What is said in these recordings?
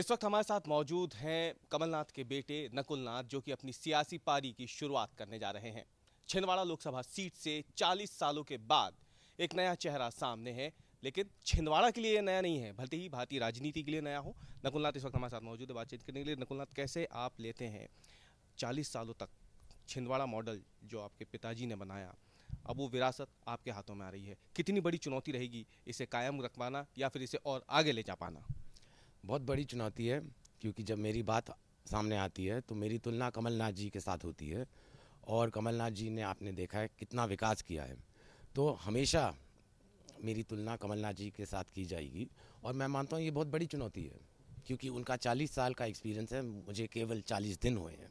इस वक्त हमारे साथ मौजूद हैं कमलनाथ के बेटे नकुलनाथ जो कि अपनी सियासी पारी की शुरुआत करने जा रहे हैं छिंदवाड़ा लोकसभा सीट से 40 सालों के बाद एक नया चेहरा सामने है लेकिन छिंदवाड़ा के लिए यह नया नहीं है भले ही भारतीय राजनीति के लिए नया हो नकुलनाथ इस वक्त हमारे साथ मौजूद है बातचीत करने के लिए नकुलनाथ कैसे आप लेते हैं चालीस सालों तक छिंदवाड़ा मॉडल जो आपके पिताजी ने बनाया अब वो विरासत आपके हाथों में आ रही है कितनी बड़ी चुनौती रहेगी इसे कायम रख पाना या फिर इसे और आगे ले जा पाना बहुत बड़ी चुनौती है क्योंकि जब मेरी बात सामने आती है तो मेरी तुलना कमलनाथ जी के साथ होती है और कमलनाथ जी ने आपने देखा है कितना विकास किया है तो हमेशा मेरी तुलना कमलनाथ जी के साथ की जाएगी और मैं मानता हूँ ये बहुत बड़ी चुनौती है क्योंकि उनका 40 साल का एक्सपीरियंस है मुझे केवल 40 दिन हुए हैं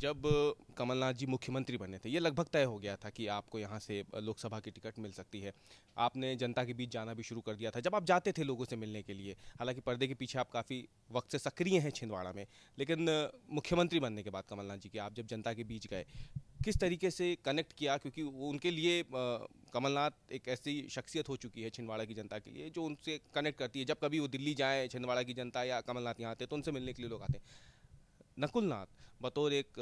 जब कमलनाथ जी मुख्यमंत्री बने थे ये लगभग तय हो गया था कि आपको यहाँ से लोकसभा की टिकट मिल सकती है आपने जनता के बीच जाना भी शुरू कर दिया था जब आप जाते थे लोगों से मिलने के लिए हालांकि पर्दे के पीछे आप काफ़ी वक्त से सक्रिय हैं छिंदवाड़ा में लेकिन मुख्यमंत्री बनने के बाद कमलनाथ जी के आप जब जनता के बीच गए किस तरीके से कनेक्ट किया क्योंकि उनके लिए कमलनाथ एक ऐसी शख्सियत हो चुकी है छिंदवाड़ा की जनता के लिए जो उनसे कनेक्ट करती है जब कभी वो दिल्ली जाएँ छिंदवाड़ा की जनता या कमलनाथ यहाँ आते हैं तो उनसे मिलने के लिए लोग आते हैं नकुल नाथ बतौर एक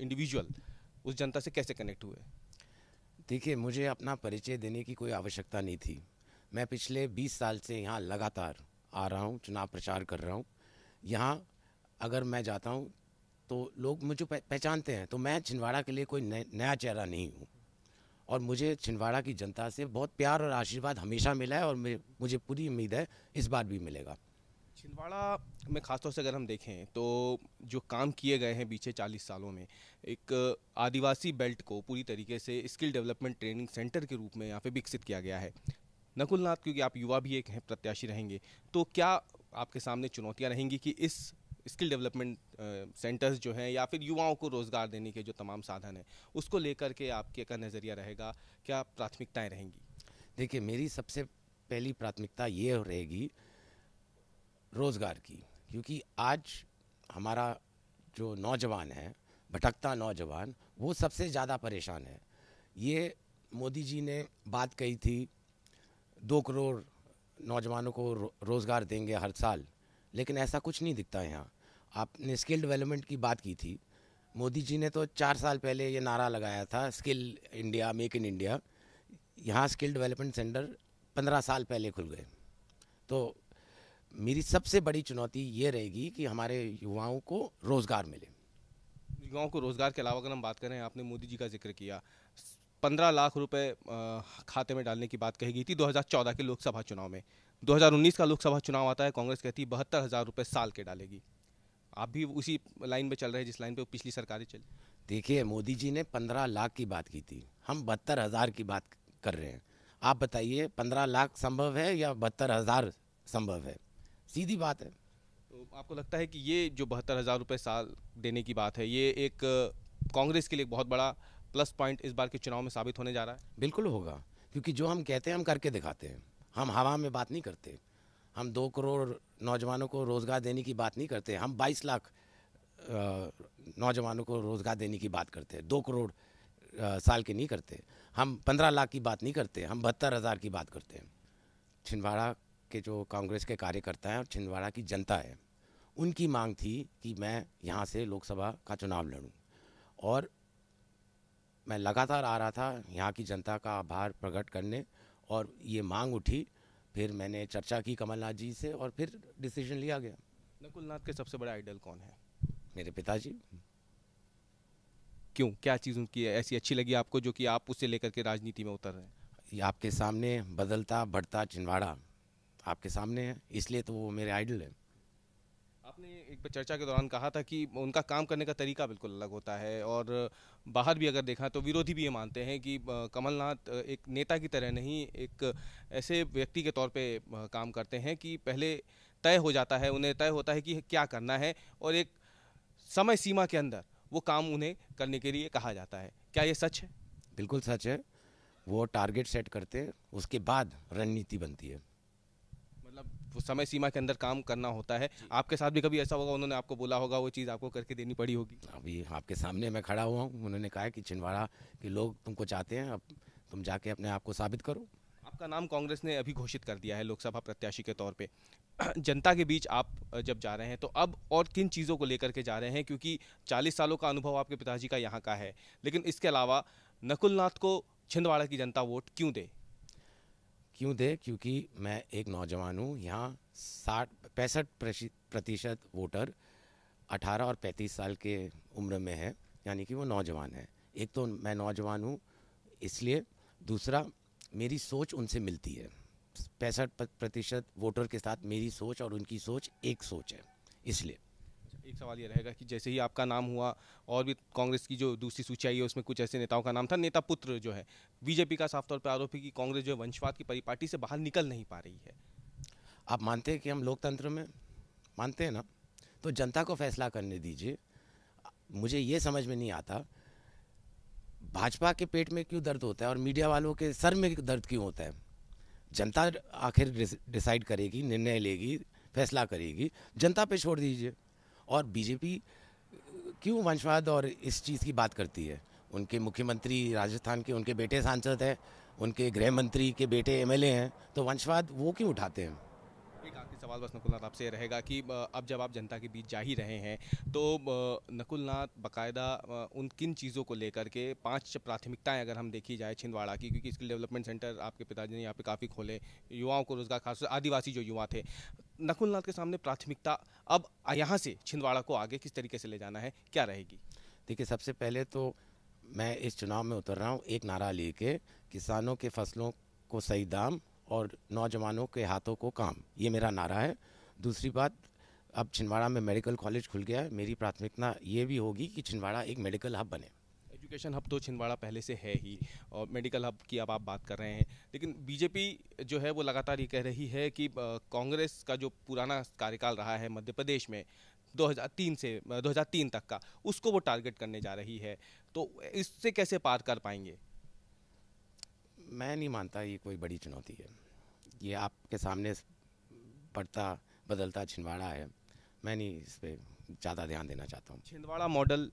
इंडिविजुअल उस जनता से कैसे कनेक्ट हुए देखिए मुझे अपना परिचय देने की कोई आवश्यकता नहीं थी मैं पिछले 20 साल से यहाँ लगातार आ रहा हूँ चुनाव प्रचार कर रहा हूँ यहाँ अगर मैं जाता हूँ तो लोग मुझे पहचानते हैं तो मैं छिंदवाड़ा के लिए कोई नया चेहरा नहीं हूँ और मुझे छिंदवाड़ा की जनता से बहुत प्यार और आशीर्वाद हमेशा मिला है और मुझे पूरी उम्मीद है इस बार भी मिलेगा छिंदवाड़ा में ख़ासतौर से अगर हम देखें तो जो काम किए गए हैं पीछे 40 सालों में एक आदिवासी बेल्ट को पूरी तरीके से स्किल डेवलपमेंट ट्रेनिंग सेंटर के रूप में यहाँ पे विकसित किया गया है नकुल नाथ क्योंकि आप युवा भी एक हैं प्रत्याशी रहेंगे तो क्या आपके सामने चुनौतियाँ रहेंगी कि इस स्किल डेवलपमेंट सेंटर्स जो हैं या फिर युवाओं को रोज़गार देने के जो तमाम साधन हैं उसको लेकर के आपके का नज़रिया रहेगा क्या प्राथमिकताएँ रहेंगी देखिए मेरी सबसे पहली प्राथमिकता ये रहेगी रोज़गार की क्योंकि आज हमारा जो नौजवान है भटकता नौजवान वो सबसे ज़्यादा परेशान है ये मोदी जी ने बात कही थी दो करोड़ नौजवानों को रोज़गार देंगे हर साल लेकिन ऐसा कुछ नहीं दिखता है यहाँ आपने स्किल डेवलपमेंट की बात की थी मोदी जी ने तो चार साल पहले ये नारा लगाया था skill India make in India यहाँ स्किल डेवलपमेंट सेंटर पंद्रह साल पहले खुल गए तो मेरी सबसे बड़ी चुनौती ये रहेगी कि हमारे युवाओं को रोज़गार मिले युवाओं को रोज़गार के अलावा अगर हम बात करें आपने मोदी जी का जिक्र किया पंद्रह लाख रुपए खाते में डालने की बात कही गई थी 2014 के लोकसभा चुनाव में 2019 का लोकसभा चुनाव आता है कांग्रेस कहती है बहत्तर हज़ार रुपये साल के डालेगी आप भी उसी लाइन पर चल रहे हैं जिस लाइन पे पिछली सरकारें चली देखिए मोदी जी ने पंद्रह लाख की बात की थी हम बहत्तर हज़ार की बात कर रहे हैं आप बताइए पंद्रह लाख संभव है या बहत्तर हज़ार संभव है सीधी बात है तो आपको लगता है कि ये जो बहत्तर हज़ार रुपये साल देने की बात है ये एक कांग्रेस के लिए बहुत बड़ा प्लस पॉइंट इस बार के चुनाव में साबित होने जा रहा है बिल्कुल होगा क्योंकि जो हम कहते हैं हम करके दिखाते हैं हम हवा में बात नहीं करते हम दो करोड़ नौजवानों को रोज़गार देने की बात नहीं करते हम बाईस लाख नौजवानों को रोज़गार देने की बात करते हैं दो करोड़ साल के नहीं करते हम पंद्रह लाख की बात नहीं करते हम बहत्तर हज़ार की बात करते हैं छिंदवाड़ा के जो कांग्रेस के कार्यकर्ता हैं और छिंदवाड़ा की जनता है उनकी मांग थी कि मैं यहाँ से लोकसभा का चुनाव लड़ूँ और मैं लगातार आ रहा था यहाँ की जनता का आभार प्रकट करने और ये मांग उठी फिर मैंने चर्चा की कमलनाथ जी से और फिर डिसीजन लिया गया नकुलनाथ के सबसे बड़ा आइडल कौन है मेरे पिताजी क्यों क्या चीज़ उनकी ऐसी अच्छी लगी आपको जो कि आप उससे लेकर के राजनीति में उतर रहे हैं आपके सामने बदलता बढ़ता छिंदवाड़ा आपके सामने हैं इसलिए तो वो मेरे आइडल हैं आपने एक बार चर्चा के दौरान कहा था कि उनका काम करने का तरीका बिल्कुल अलग होता है और बाहर भी अगर देखा तो विरोधी भी ये मानते हैं कि कमलनाथ एक नेता की तरह नहीं एक ऐसे व्यक्ति के तौर पे काम करते हैं कि पहले तय हो जाता है उन्हें तय होता है कि क्या करना है और एक समय सीमा के अंदर वो काम उन्हें करने के लिए कहा जाता है क्या ये सच है बिल्कुल सच है वो टारगेट सेट करते हैं उसके बाद रणनीति बनती है समय सीमा के अंदर काम करना होता है आपके साथ भी कभी ऐसा होगा उन्होंने आपको बोला होगा वो चीज़ आपको करके देनी पड़ी होगी अभी आपके सामने मैं खड़ा हुआ हूँ उन्होंने कहा कि छिंदवाड़ा के लोग तुमको चाहते हैं अब तुम जाके अपने आप को साबित करो आपका नाम कांग्रेस ने अभी घोषित कर दिया है लोकसभा प्रत्याशी के तौर पर जनता के बीच आप जब जा रहे हैं तो अब और किन चीज़ों को लेकर के जा रहे हैं क्योंकि 40 सालों का अनुभव आपके पिताजी का यहाँ का है लेकिन इसके अलावा नकुलनाथ को छिंदवाड़ा की जनता वोट क्यों दे क्यों दे क्योंकि मैं एक नौजवान हूँ यहाँ साठ पैंसठ प्रतिशत वोटर 18 और 35 साल के उम्र में है यानी कि वो नौजवान है एक तो मैं नौजवान हूँ इसलिए दूसरा मेरी सोच उनसे मिलती है पैंसठ प्रतिशत वोटर के साथ मेरी सोच और उनकी सोच एक सोच है इसलिए एक सवाल ये रहेगा कि जैसे ही आपका नाम हुआ और भी कांग्रेस की जो दूसरी सूची आई है उसमें कुछ ऐसे नेताओं का नाम था नेता पुत्र जो है बीजेपी का साफ तौर पर आरोप है कि कांग्रेस जो है वंशवाद की परिपाटी से बाहर निकल नहीं पा रही है आप मानते हैं कि हम लोकतंत्र में मानते हैं ना तो जनता को फैसला करने दीजिए मुझे ये समझ में नहीं आता भाजपा के पेट में क्यों दर्द होता है और मीडिया वालों के सर में दर्द क्यों होता है जनता आखिर डिसाइड करेगी निर्णय लेगी फैसला करेगी जनता पे छोड़ दीजिए और बीजेपी क्यों वंशवाद और इस चीज़ की बात करती है उनके मुख्यमंत्री राजस्थान के उनके बेटे सांसद हैं उनके गृह मंत्री के बेटे एमएलए हैं तो वंशवाद वो क्यों उठाते हैं एक आखिरी सवाल बस नकुलनाथ आपसे रहेगा कि अब जब आप जनता के बीच जा ही रहे हैं तो नकुलनाथ बाकायदा उन किन चीज़ों को लेकर के पांच प्राथमिकताएं अगर हम देखी जाए छिंदवाड़ा की क्योंकि स्किल डेवलपमेंट सेंटर आपके पिताजी ने यहाँ पे काफ़ी खोले युवाओं को रोज़गार खासकर आदिवासी जो युवा थे नाथ के सामने प्राथमिकता अब यहाँ से छिंदवाड़ा को आगे किस तरीके से ले जाना है क्या रहेगी देखिए सबसे पहले तो मैं इस चुनाव में उतर रहा हूँ एक नारा लेके किसानों के फसलों को सही दाम और नौजवानों के हाथों को काम ये मेरा नारा है दूसरी बात अब छिंदवाड़ा में मेडिकल कॉलेज खुल गया है मेरी प्राथमिकता ये भी होगी कि छिंदवाड़ा एक मेडिकल हब बने एजुकेशन हब तो छिंदवाड़ा पहले से है ही और मेडिकल हब की अब आप बात कर रहे हैं लेकिन बीजेपी जो है वो लगातार ये कह रही है कि कांग्रेस का जो पुराना कार्यकाल रहा है मध्य प्रदेश में 2003 से 2003 तक का उसको वो टारगेट करने जा रही है तो इससे कैसे पार कर पाएंगे मैं नहीं मानता ये कोई बड़ी चुनौती है ये आपके सामने पड़ता बदलता छिंदवाड़ा है मैं नहीं इस पर ज़्यादा ध्यान देना चाहता हूँ छिंदवाड़ा मॉडल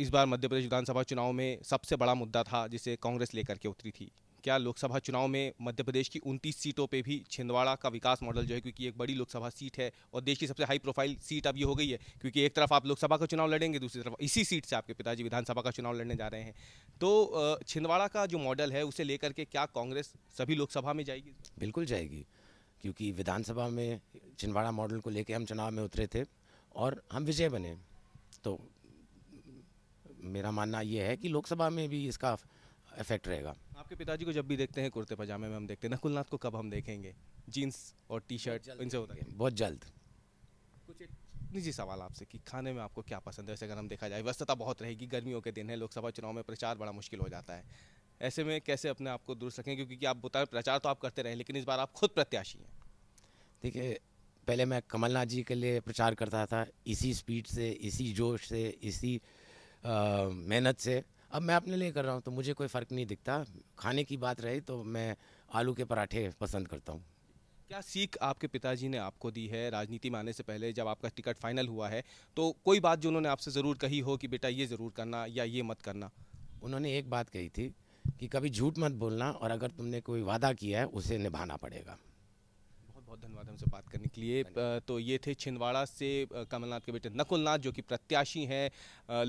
इस बार मध्य प्रदेश विधानसभा चुनाव में सबसे बड़ा मुद्दा था जिसे कांग्रेस लेकर के उतरी थी क्या लोकसभा चुनाव में मध्य प्रदेश की उनतीस सीटों पे भी छिंदवाड़ा का विकास मॉडल जो है क्योंकि एक बड़ी लोकसभा सीट है और देश की सबसे हाई प्रोफाइल सीट अब ये हो गई है क्योंकि एक तरफ आप लोकसभा का चुनाव लड़ेंगे दूसरी तरफ इसी सीट से आपके पिताजी विधानसभा का चुनाव लड़ने जा रहे हैं तो छिंदवाड़ा का जो मॉडल है उसे लेकर के क्या कांग्रेस सभी लोकसभा में जाएगी बिल्कुल जाएगी क्योंकि विधानसभा में छिंदवाड़ा मॉडल को लेकर हम चुनाव में उतरे थे और हम विजय बने तो मेरा मानना ये है कि लोकसभा में भी इसका इफेक्ट रहेगा आपके पिताजी को जब भी देखते हैं कुर्ते पजामे में हम देखते हैं नकुलनाथ को कब हम देखेंगे जीन्स और टी शर्ट इनसे होता है बहुत जल्द कुछ एक निजी सवाल आपसे कि खाने में आपको क्या पसंद है वैसे अगर हम देखा जाए व्यस्तता बहुत रहेगी गर्मियों के दिन है लोकसभा चुनाव में प्रचार बड़ा मुश्किल हो जाता है ऐसे में कैसे अपने आप को दुरुस्त रखें क्योंकि आप बता प्रचार तो आप करते रहे लेकिन इस बार आप खुद प्रत्याशी हैं देखिए पहले मैं कमलनाथ जी के लिए प्रचार करता था इसी स्पीड से इसी जोश से इसी मेहनत से अब मैं अपने लिए कर रहा हूँ तो मुझे कोई फ़र्क नहीं दिखता खाने की बात रही तो मैं आलू के पराठे पसंद करता हूँ क्या सीख आपके पिताजी ने आपको दी है राजनीति में आने से पहले जब आपका टिकट फाइनल हुआ है तो कोई बात जो उन्होंने आपसे ज़रूर कही हो कि बेटा ये ज़रूर करना या ये मत करना उन्होंने एक बात कही थी कि कभी झूठ मत बोलना और अगर तुमने कोई वादा किया है उसे निभाना पड़ेगा बहुत धन्यवाद हमसे बात करने के लिए तो ये थे छिंदवाड़ा से कमलनाथ के बेटे नकुलनाथ जो कि प्रत्याशी हैं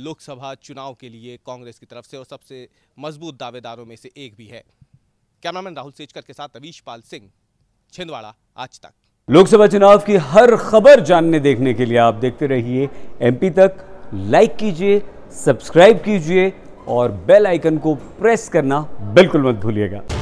लोकसभा चुनाव के लिए कांग्रेस की तरफ से और सबसे मजबूत दावेदारों में से एक भी है कैमरामैन राहुल सेजकर के साथ रवीश पाल सिंह छिंदवाड़ा आज तक लोकसभा चुनाव की हर खबर जानने देखने के लिए आप देखते रहिए एमपी तक लाइक कीजिए सब्सक्राइब कीजिए और बेल आइकन को प्रेस करना बिल्कुल मत भूलिएगा